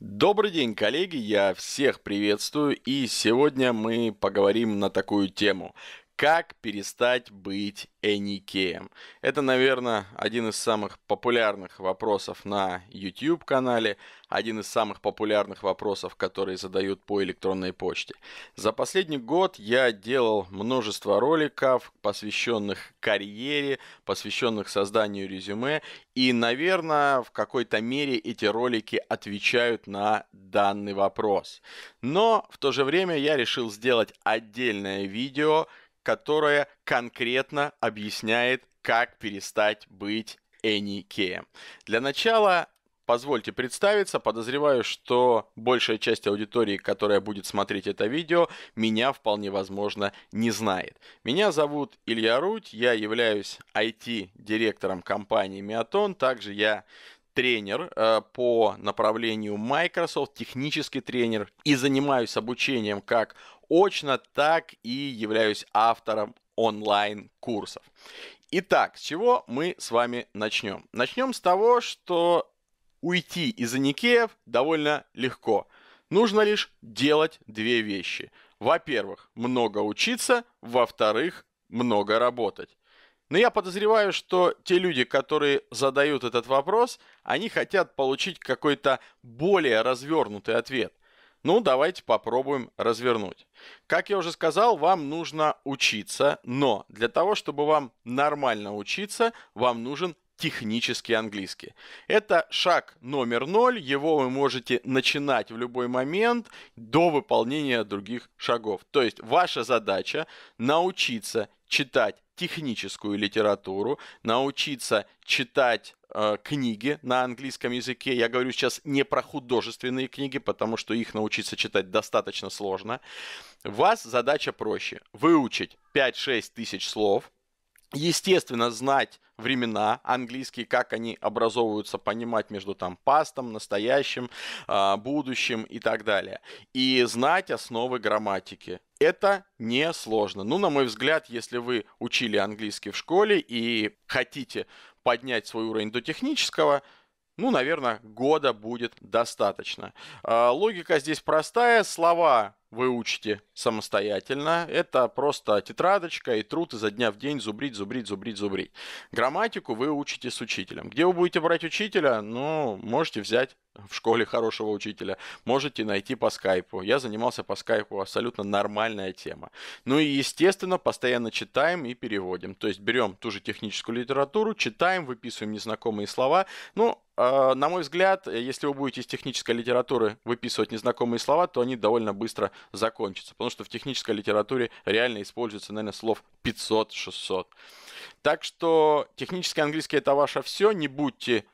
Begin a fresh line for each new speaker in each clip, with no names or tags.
Добрый день, коллеги, я всех приветствую, и сегодня мы поговорим на такую тему, как перестать быть Эникеем? Это, наверное, один из самых популярных вопросов на YouTube-канале, один из самых популярных вопросов, которые задают по электронной почте. За последний год я делал множество роликов, посвященных карьере, посвященных созданию резюме, и, наверное, в какой-то мере эти ролики отвечают на данный вопрос. Но в то же время я решил сделать отдельное видео, которая конкретно объясняет, как перестать быть эникеем. Для начала позвольте представиться. Подозреваю, что большая часть аудитории, которая будет смотреть это видео, меня вполне возможно не знает. Меня зовут Илья Руть, я являюсь IT-директором компании Миатон, также я тренер э, по направлению Microsoft, технический тренер, и занимаюсь обучением как очно, так и являюсь автором онлайн-курсов. Итак, с чего мы с вами начнем? Начнем с того, что уйти из Аникеев довольно легко. Нужно лишь делать две вещи. Во-первых, много учиться, во-вторых, много работать. Но я подозреваю, что те люди, которые задают этот вопрос, они хотят получить какой-то более развернутый ответ. Ну, давайте попробуем развернуть. Как я уже сказал, вам нужно учиться, но для того, чтобы вам нормально учиться, вам нужен технический английский. Это шаг номер ноль, его вы можете начинать в любой момент до выполнения других шагов. То есть ваша задача научиться читать техническую литературу, научиться читать э, книги на английском языке. Я говорю сейчас не про художественные книги, потому что их научиться читать достаточно сложно. У вас задача проще. Выучить 5-6 тысяч слов, естественно, знать времена английские, как они образовываются, понимать между там пастом, настоящим, э, будущим и так далее. И знать основы грамматики. Это не сложно. Ну, на мой взгляд, если вы учили английский в школе и хотите поднять свой уровень до технического – ну, наверное, года будет достаточно. А, логика здесь простая. Слова вы учите самостоятельно. Это просто тетрадочка и труд изо дня в день зубрить, зубрить, зубрить, зубрить. Грамматику вы учите с учителем. Где вы будете брать учителя? Ну, можете взять в школе хорошего учителя. Можете найти по скайпу. Я занимался по скайпу, абсолютно нормальная тема. Ну и, естественно, постоянно читаем и переводим. То есть берем ту же техническую литературу, читаем, выписываем незнакомые слова. Ну, а, на мой взгляд, если вы будете из технической литературы выписывать незнакомые слова, то они довольно быстро закончатся, потому что в технической литературе реально используется, наверное, слов 500-600. Так что технический английский это ваше все, не будьте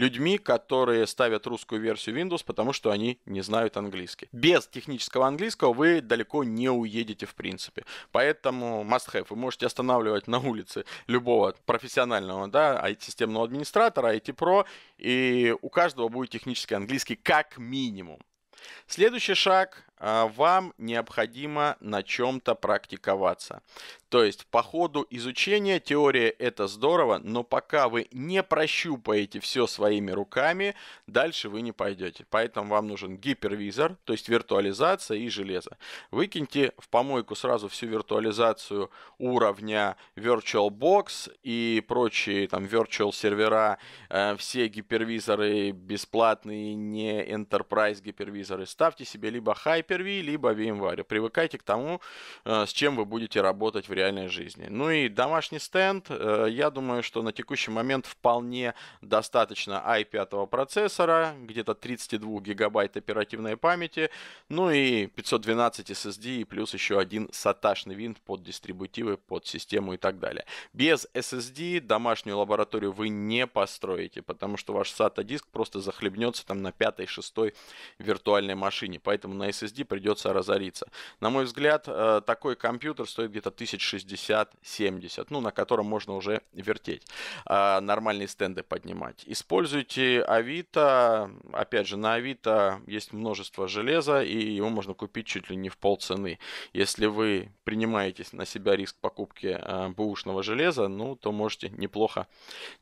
людьми, которые ставят русскую версию Windows, потому что они не знают английский. Без технического английского вы далеко не уедете в принципе. Поэтому must have. Вы можете останавливать на улице любого профессионального да, IT-системного администратора, IT-про, и у каждого будет технический английский как минимум. Следующий шаг а, вам необходимо на чем-то практиковаться. То есть по ходу изучения теория это здорово, но пока вы не прощупаете все своими руками, дальше вы не пойдете. Поэтому вам нужен гипервизор, то есть виртуализация и железо. Выкиньте в помойку сразу всю виртуализацию уровня VirtualBox и прочие там virtual сервера, э, все гипервизоры бесплатные, не enterprise гипервизоры. Ставьте себе либо хайп, Hyper-V, либо VMware. Привыкайте к тому, э, с чем вы будете работать в реальной жизни. Ну и домашний стенд, э, я думаю, что на текущий момент вполне достаточно i5 процессора, где-то 32 гигабайт оперативной памяти, ну и 512 SSD и плюс еще один саташный винт под дистрибутивы, под систему и так далее. Без SSD домашнюю лабораторию вы не построите, потому что ваш SATA диск просто захлебнется там на пятой, шестой виртуальной машине. Поэтому на SSD 10 придется разориться. На мой взгляд, э, такой компьютер стоит где-то 1060-70, ну, на котором можно уже вертеть, а, нормальные стенды поднимать. Используйте Авито, опять же, на Авито есть множество железа, и его можно купить чуть ли не в полцены. Если вы принимаетесь на себя риск покупки э, бэушного железа, ну, то можете неплохо,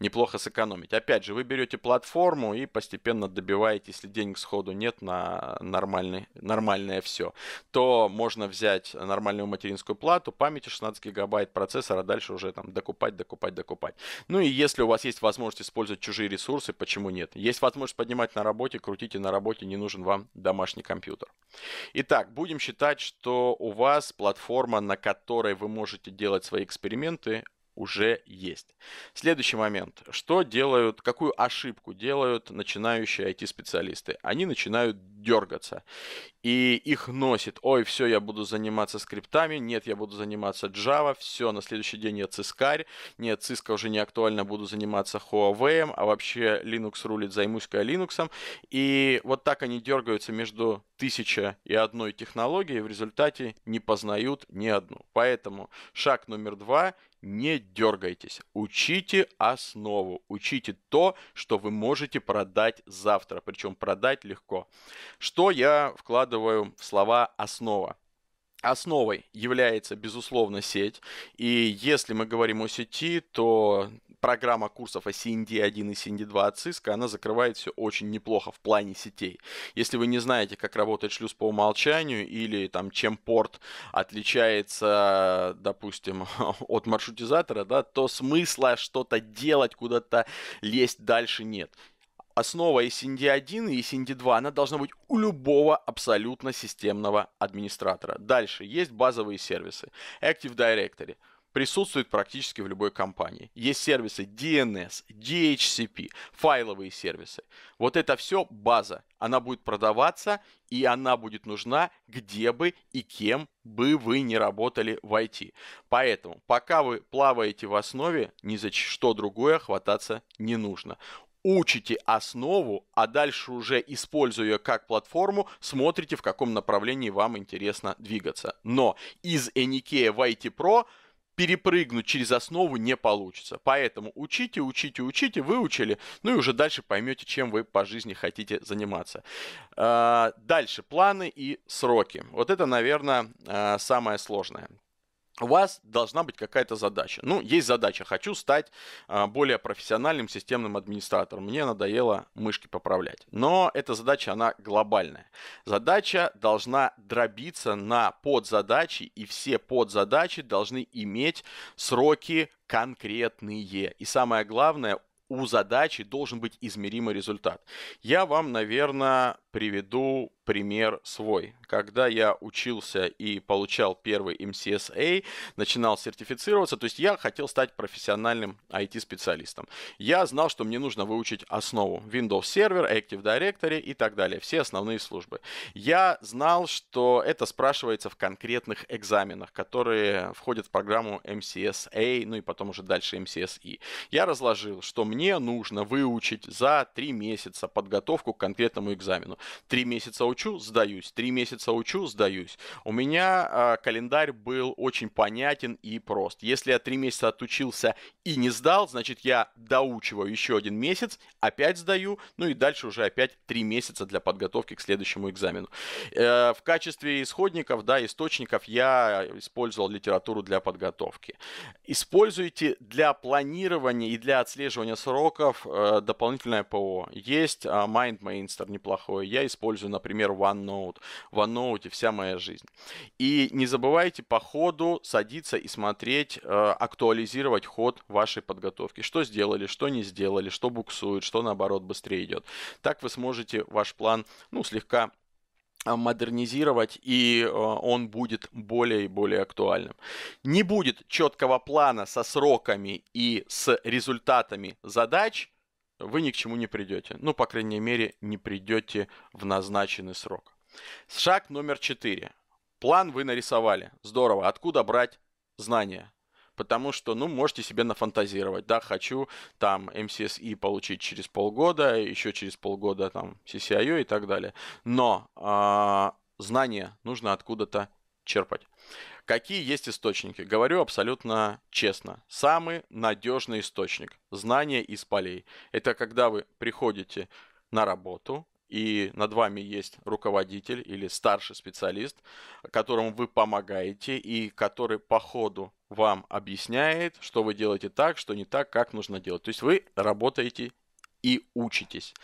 неплохо сэкономить. Опять же, вы берете платформу и постепенно добиваетесь, если денег сходу нет, на нормальный, нормальный нормальное все, то можно взять нормальную материнскую плату, памяти 16 гигабайт процессора, а дальше уже там докупать, докупать, докупать. Ну и если у вас есть возможность использовать чужие ресурсы, почему нет? Есть возможность поднимать на работе, крутите на работе, не нужен вам домашний компьютер. Итак, будем считать, что у вас платформа, на которой вы можете делать свои эксперименты, уже есть. Следующий момент. Что делают, какую ошибку делают начинающие IT-специалисты? Они начинают дергаться. И их носит. Ой, все, я буду заниматься скриптами. Нет, я буду заниматься Java. Все, на следующий день я цискарь. Нет, циска уже не актуально. Буду заниматься Huawei. А вообще Linux рулит, займусь-ка Linux. И вот так они дергаются между тысяча и одной технологии, в результате не познают ни одну. Поэтому шаг номер два – не дергайтесь. Учите основу, учите то, что вы можете продать завтра, причем продать легко. Что я вкладываю в слова «основа»? Основой является, безусловно, сеть. И если мы говорим о сети, то программа курсов о CND1 и CND2 от Cisco, она закрывает все очень неплохо в плане сетей. Если вы не знаете, как работает шлюз по умолчанию или там чем порт отличается, допустим, от маршрутизатора, да, то смысла что-то делать, куда-то лезть дальше нет. Основа ESIND1 и ESIND2, она должна быть у любого абсолютно системного администратора. Дальше есть базовые сервисы. Active Directory присутствует практически в любой компании. Есть сервисы DNS, DHCP, файловые сервисы. Вот это все база. Она будет продаваться, и она будет нужна, где бы и кем бы вы не работали в IT. Поэтому, пока вы плаваете в основе, ни за что другое хвататься не нужно учите основу, а дальше уже, используя как платформу, смотрите, в каком направлении вам интересно двигаться. Но из Эникея в IT Pro перепрыгнуть через основу не получится. Поэтому учите, учите, учите, выучили, ну и уже дальше поймете, чем вы по жизни хотите заниматься. А, дальше планы и сроки. Вот это, наверное, а, самое сложное у вас должна быть какая-то задача. Ну, есть задача. Хочу стать а, более профессиональным системным администратором. Мне надоело мышки поправлять. Но эта задача, она глобальная. Задача должна дробиться на подзадачи, и все подзадачи должны иметь сроки конкретные. И самое главное, у задачи должен быть измеримый результат. Я вам, наверное, приведу пример свой. Когда я учился и получал первый MCSA, начинал сертифицироваться, то есть я хотел стать профессиональным IT-специалистом. Я знал, что мне нужно выучить основу Windows Server, Active Directory и так далее, все основные службы. Я знал, что это спрашивается в конкретных экзаменах, которые входят в программу MCSA, ну и потом уже дальше MCSE. Я разложил, что мне нужно выучить за три месяца подготовку к конкретному экзамену. Три месяца учу, сдаюсь. Три месяца учу, сдаюсь. У меня а, календарь был очень понятен и прост. Если я три месяца отучился и не сдал, значит, я доучиваю еще один месяц, опять сдаю, ну и дальше уже опять три месяца для подготовки к следующему экзамену. Э, в качестве исходников, да, источников я использовал литературу для подготовки. Используйте для планирования и для отслеживания сроков э, дополнительное ПО. Есть а, MindMainster неплохой, я использую, например, OneNote. В OneNote вся моя жизнь. И не забывайте по ходу садиться и смотреть, э, актуализировать ход вашей подготовки. Что сделали, что не сделали, что буксует, что наоборот быстрее идет. Так вы сможете ваш план, ну, слегка э, модернизировать, и э, он будет более и более актуальным. Не будет четкого плана со сроками и с результатами задач – вы ни к чему не придете. Ну, по крайней мере, не придете в назначенный срок. Шаг номер четыре. План вы нарисовали. Здорово. Откуда брать знания? потому что, ну, можете себе нафантазировать, да, хочу там MCSE получить через полгода, еще через полгода там CCIO а и так далее. Но э, знания нужно откуда-то черпать. Какие есть источники? Говорю абсолютно честно. Самый надежный источник – знания из полей. Это когда вы приходите на работу, и над вами есть руководитель или старший специалист, которому вы помогаете и который по ходу вам объясняет, что вы делаете так, что не так, как нужно делать. То есть вы работаете и учитесь.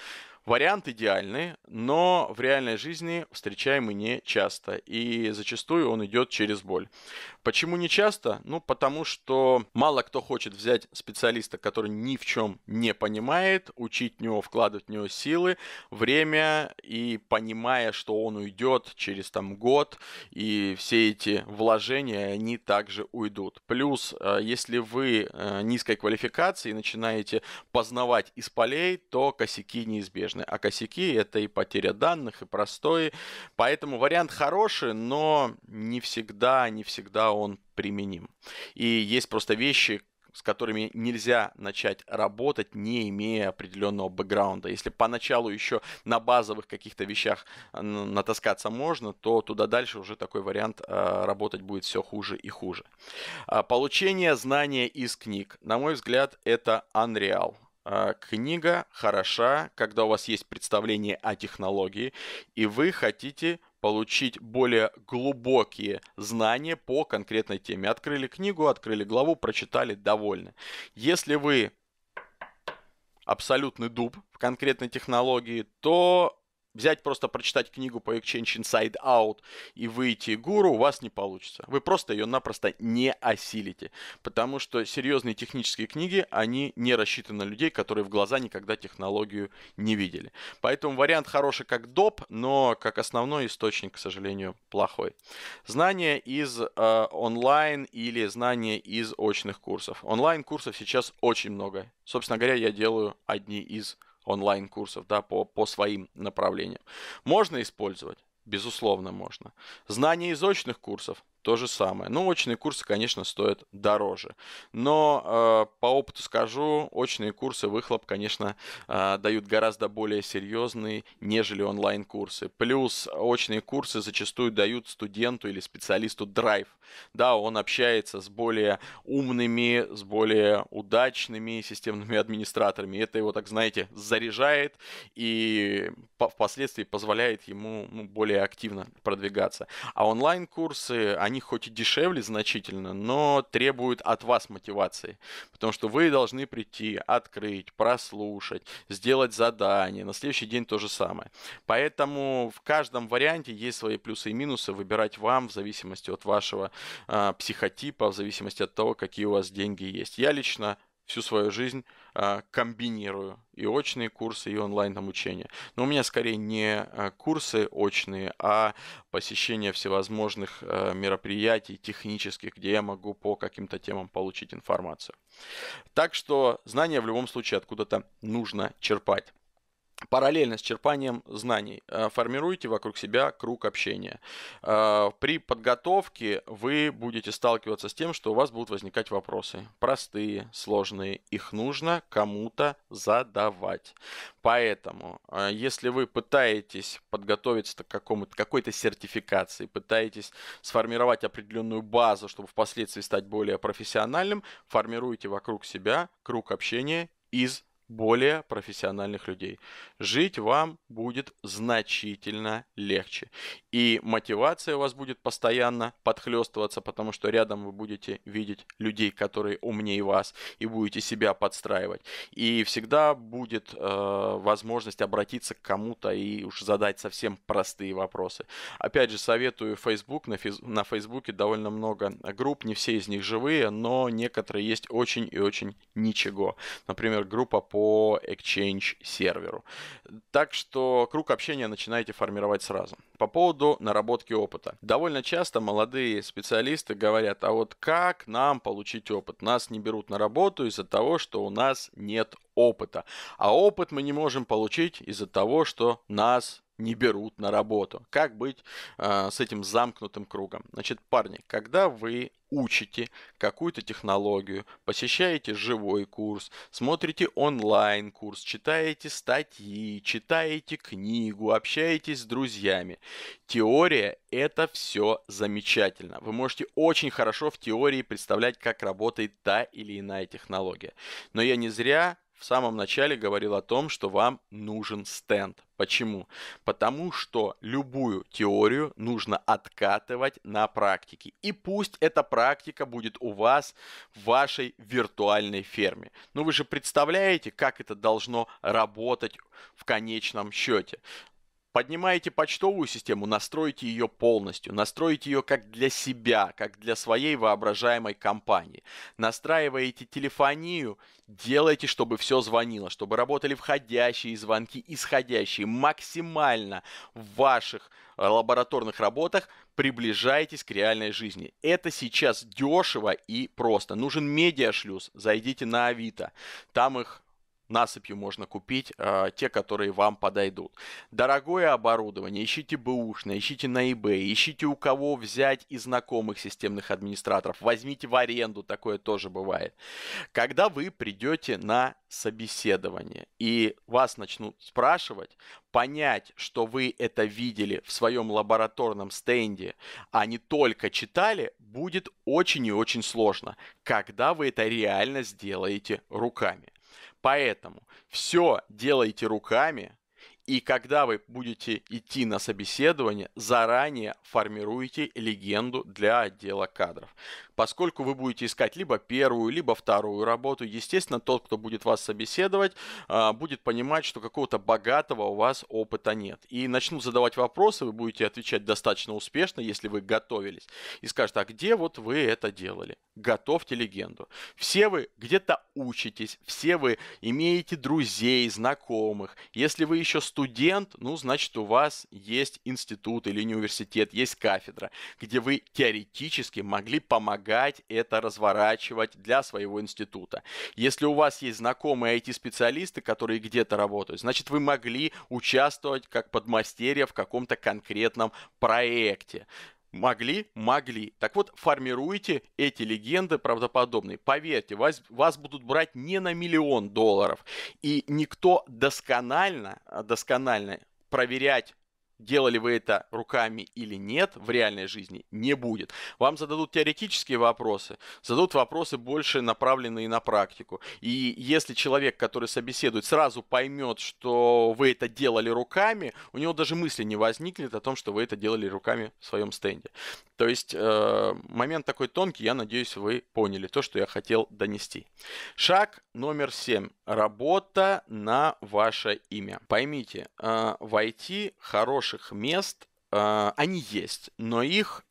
Вариант идеальный, но в реальной жизни встречаем мы не часто, и зачастую он идет через боль. Почему не часто? Ну, потому что мало кто хочет взять специалиста, который ни в чем не понимает, учить в него, вкладывать в него силы, время, и понимая, что он уйдет через там год, и все эти вложения, они также уйдут. Плюс, э, если вы э, низкой квалификации начинаете познавать из полей, то косяки неизбежны. А косяки — это и потеря данных, и простой. Поэтому вариант хороший, но не всегда, не всегда он применим. И есть просто вещи, с которыми нельзя начать работать, не имея определенного бэкграунда. Если поначалу еще на базовых каких-то вещах э, натаскаться можно, то туда дальше уже такой вариант э, работать будет все хуже и хуже. А, получение знания из книг. На мой взгляд, это Unreal. Э, книга хороша, когда у вас есть представление о технологии, и вы хотите получить более глубокие знания по конкретной теме. Открыли книгу, открыли главу, прочитали, довольны. Если вы абсолютный дуб в конкретной технологии, то взять просто прочитать книгу по Exchange Inside Out и выйти гуру, у вас не получится. Вы просто ее напросто не осилите, потому что серьезные технические книги, они не рассчитаны на людей, которые в глаза никогда технологию не видели. Поэтому вариант хороший как доп, но как основной источник, к сожалению, плохой. Знания из э, онлайн или знания из очных курсов. Онлайн курсов сейчас очень много. Собственно говоря, я делаю одни из онлайн-курсов да, по, по своим направлениям. Можно использовать? Безусловно, можно. Знания из очных курсов то же самое. Ну, очные курсы, конечно, стоят дороже. Но э, по опыту скажу, очные курсы выхлоп, конечно, э, дают гораздо более серьезные, нежели онлайн-курсы. Плюс очные курсы зачастую дают студенту или специалисту драйв. Да, он общается с более умными, с более удачными системными администраторами. Это его, так знаете, заряжает и впоследствии позволяет ему ну, более активно продвигаться. А онлайн-курсы, они они хоть и дешевле значительно, но требуют от вас мотивации. Потому что вы должны прийти, открыть, прослушать, сделать задание, на следующий день то же самое. Поэтому в каждом варианте есть свои плюсы и минусы, выбирать вам в зависимости от вашего э, психотипа, в зависимости от того, какие у вас деньги есть. Я лично всю свою жизнь а, комбинирую и очные курсы, и онлайн там учения. Но у меня скорее не а, курсы очные, а посещение всевозможных а, мероприятий технических, где я могу по каким-то темам получить информацию. Так что знания в любом случае откуда-то нужно черпать. Параллельно с черпанием знаний э, формируйте вокруг себя круг общения. Э, при подготовке вы будете сталкиваться с тем, что у вас будут возникать вопросы. Простые, сложные. Их нужно кому-то задавать. Поэтому, э, если вы пытаетесь подготовиться к какому-то, какой-то сертификации, пытаетесь сформировать определенную базу, чтобы впоследствии стать более профессиональным, формируйте вокруг себя круг общения из более профессиональных людей. Жить вам будет значительно легче. И мотивация у вас будет постоянно подхлестываться, потому что рядом вы будете видеть людей, которые умнее вас, и будете себя подстраивать. И всегда будет э, возможность обратиться к кому-то и уж задать совсем простые вопросы. Опять же, советую Facebook. На, физ... на Facebook довольно много групп, не все из них живые, но некоторые есть очень и очень ничего. Например, группа по по Exchange серверу. Так что круг общения начинайте формировать сразу. По поводу наработки опыта. Довольно часто молодые специалисты говорят, а вот как нам получить опыт? Нас не берут на работу из-за того, что у нас нет опыта. А опыт мы не можем получить из-за того, что нас не берут на работу. Как быть э, с этим замкнутым кругом? Значит, парни, когда вы учите какую-то технологию, посещаете живой курс, смотрите онлайн-курс, читаете статьи, читаете книгу, общаетесь с друзьями. Теория – это все замечательно. Вы можете очень хорошо в теории представлять, как работает та или иная технология. Но я не зря в самом начале говорил о том, что вам нужен стенд. Почему? Потому что любую теорию нужно откатывать на практике. И пусть эта практика будет у вас в вашей виртуальной ферме. Но ну, вы же представляете, как это должно работать в конечном счете. Поднимаете почтовую систему, настройте ее полностью. Настройте ее как для себя, как для своей воображаемой компании. Настраиваете телефонию, делайте, чтобы все звонило, чтобы работали входящие звонки, исходящие. Максимально в ваших э, лабораторных работах приближайтесь к реальной жизни. Это сейчас дешево и просто. Нужен медиашлюз, зайдите на Авито. Там их насыпью можно купить э, те, которые вам подойдут. Дорогое оборудование, ищите бэушное, ищите на eBay, ищите у кого взять из знакомых системных администраторов, возьмите в аренду, такое тоже бывает. Когда вы придете на собеседование и вас начнут спрашивать, понять, что вы это видели в своем лабораторном стенде, а не только читали, будет очень и очень сложно, когда вы это реально сделаете руками. Поэтому все делайте руками, и когда вы будете идти на собеседование, заранее формируйте легенду для отдела кадров. Поскольку вы будете искать либо первую, либо вторую работу, естественно, тот, кто будет вас собеседовать, а, будет понимать, что какого-то богатого у вас опыта нет. И начнут задавать вопросы, вы будете отвечать достаточно успешно, если вы готовились. И скажут, а где вот вы это делали? готовьте легенду. Все вы где-то учитесь, все вы имеете друзей, знакомых. Если вы еще студент, ну, значит, у вас есть институт или университет, есть кафедра, где вы теоретически могли помогать это разворачивать для своего института. Если у вас есть знакомые IT-специалисты, которые где-то работают, значит, вы могли участвовать как подмастерье в каком-то конкретном проекте. Могли? Могли. Так вот, формируйте эти легенды правдоподобные. Поверьте, вас, вас будут брать не на миллион долларов. И никто досконально, досконально проверять делали вы это руками или нет в реальной жизни, не будет. Вам зададут теоретические вопросы, зададут вопросы больше направленные на практику. И если человек, который собеседует, сразу поймет, что вы это делали руками, у него даже мысли не возникнет о том, что вы это делали руками в своем стенде. То есть э, момент такой тонкий, я надеюсь, вы поняли то, что я хотел донести. Шаг номер 7. Работа на ваше имя. Поймите, э, войти хороших мест э, они есть, но их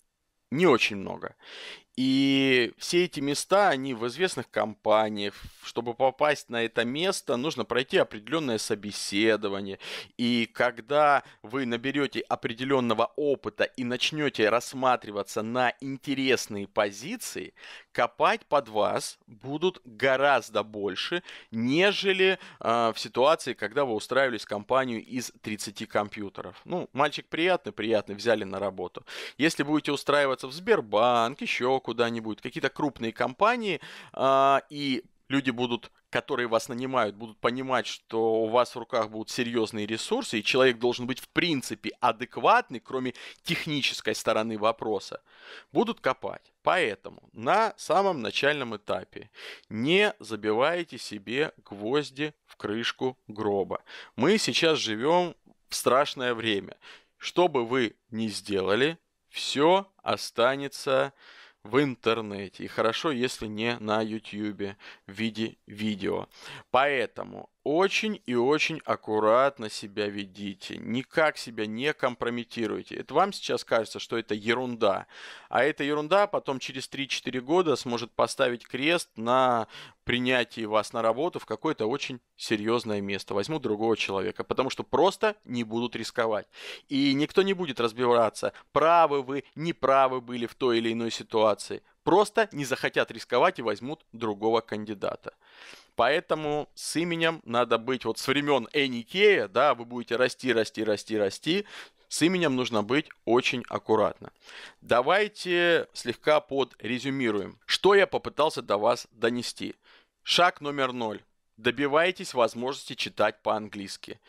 не очень много. И все эти места, они в известных компаниях. Чтобы попасть на это место, нужно пройти определенное собеседование. И когда вы наберете определенного опыта и начнете рассматриваться на интересные позиции, копать под вас будут гораздо больше, нежели э, в ситуации, когда вы устраивались в компанию из 30 компьютеров. Ну, мальчик приятный, приятный, взяли на работу. Если будете устраиваться в Сбербанк, еще куда-нибудь, какие-то крупные компании э, и люди будут, которые вас нанимают, будут понимать, что у вас в руках будут серьезные ресурсы, и человек должен быть в принципе адекватный, кроме технической стороны вопроса, будут копать. Поэтому на самом начальном этапе не забивайте себе гвозди в крышку гроба. Мы сейчас живем в страшное время. Что бы вы ни сделали, все останется в интернете. И хорошо, если не на YouTube в виде видео. Поэтому очень и очень аккуратно себя ведите, никак себя не компрометируйте. Это вам сейчас кажется, что это ерунда, а эта ерунда потом через 3-4 года сможет поставить крест на принятии вас на работу в какое-то очень серьезное место. Возьму другого человека, потому что просто не будут рисковать. И никто не будет разбираться, правы вы, не правы были в той или иной ситуации. Просто не захотят рисковать и возьмут другого кандидата. Поэтому с именем надо быть вот с времен Эникея, да, вы будете расти, расти, расти, расти. С именем нужно быть очень аккуратно. Давайте слегка подрезюмируем, что я попытался до вас донести. Шаг номер ноль. Добивайтесь возможности читать по-английски.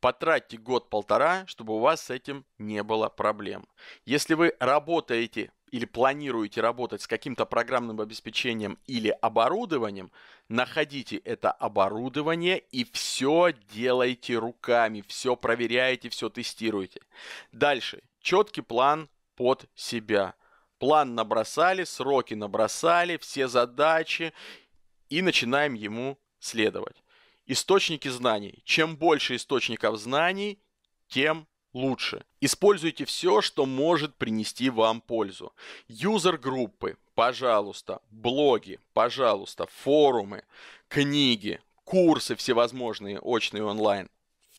Потратьте год-полтора, чтобы у вас с этим не было проблем. Если вы работаете или планируете работать с каким-то программным обеспечением или оборудованием, находите это оборудование и все делайте руками, все проверяете, все тестируете. Дальше. Четкий план под себя. План набросали, сроки набросали, все задачи и начинаем ему следовать. Источники знаний. Чем больше источников знаний, тем лучше. Используйте все, что может принести вам пользу. Юзер-группы, пожалуйста, блоги, пожалуйста, форумы, книги, курсы всевозможные, очные онлайн.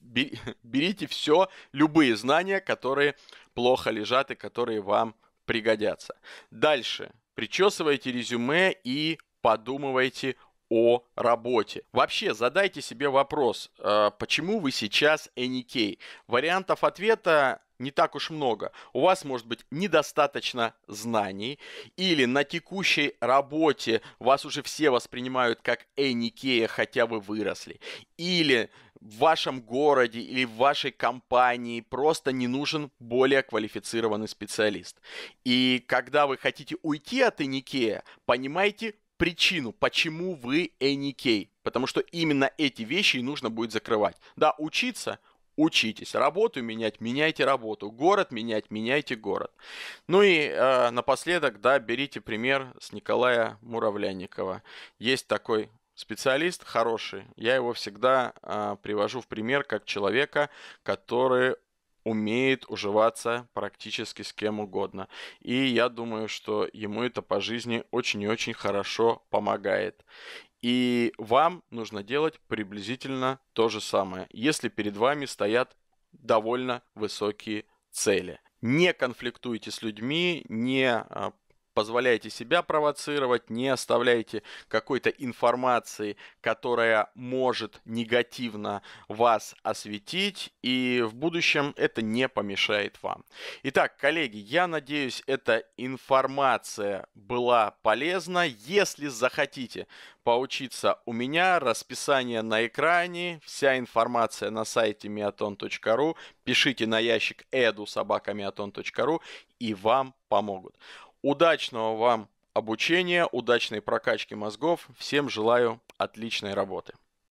Берите все, любые знания, которые плохо лежат и которые вам пригодятся. Дальше. Причесывайте резюме и подумывайте о работе. Вообще, задайте себе вопрос, э, почему вы сейчас NEK? Вариантов ответа не так уж много. У вас может быть недостаточно знаний, или на текущей работе вас уже все воспринимают как Эникея, e хотя вы выросли, или в вашем городе или в вашей компании просто не нужен более квалифицированный специалист. И когда вы хотите уйти от Эникея, e понимайте, причину, почему вы AnyK, потому что именно эти вещи и нужно будет закрывать. Да, учиться, учитесь, работу менять, меняйте работу, город менять, меняйте город. Ну и э, напоследок, да, берите пример с Николая Муравляникова. Есть такой специалист хороший, я его всегда э, привожу в пример как человека, который умеет уживаться практически с кем угодно. И я думаю, что ему это по жизни очень и очень хорошо помогает. И вам нужно делать приблизительно то же самое, если перед вами стоят довольно высокие цели. Не конфликтуйте с людьми, не а, позволяете себя провоцировать, не оставляете какой-то информации, которая может негативно вас осветить, и в будущем это не помешает вам. Итак, коллеги, я надеюсь, эта информация была полезна. Если захотите поучиться у меня, расписание на экране, вся информация на сайте miaton.ru, пишите на ящик edu собакамиатон.ру и вам помогут. Удачного вам обучения, удачной прокачки мозгов. Всем желаю отличной работы.